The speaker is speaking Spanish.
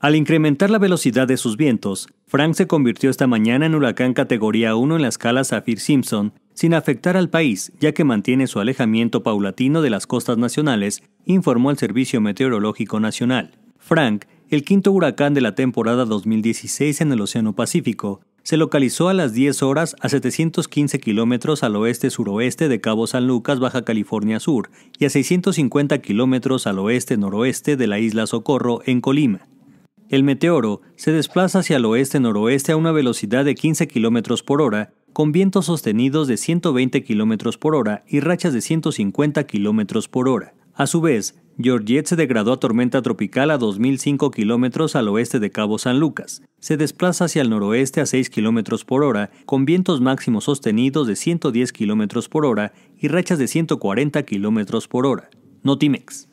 Al incrementar la velocidad de sus vientos, Frank se convirtió esta mañana en huracán categoría 1 en la escala Saffir-Simpson, sin afectar al país, ya que mantiene su alejamiento paulatino de las costas nacionales, informó el Servicio Meteorológico Nacional. Frank, el quinto huracán de la temporada 2016 en el Océano Pacífico, se localizó a las 10 horas a 715 kilómetros al oeste-suroeste de Cabo San Lucas, Baja California Sur, y a 650 kilómetros al oeste-noroeste de la isla Socorro, en Colima. El meteoro se desplaza hacia el oeste-noroeste a una velocidad de 15 km por hora, con vientos sostenidos de 120 km por hora y rachas de 150 km por hora. A su vez, Georgette se degradó a tormenta tropical a 2.005 kilómetros al oeste de Cabo San Lucas. Se desplaza hacia el noroeste a 6 kilómetros por hora, con vientos máximos sostenidos de 110 kilómetros por hora y rachas de 140 kilómetros por hora. Notimex.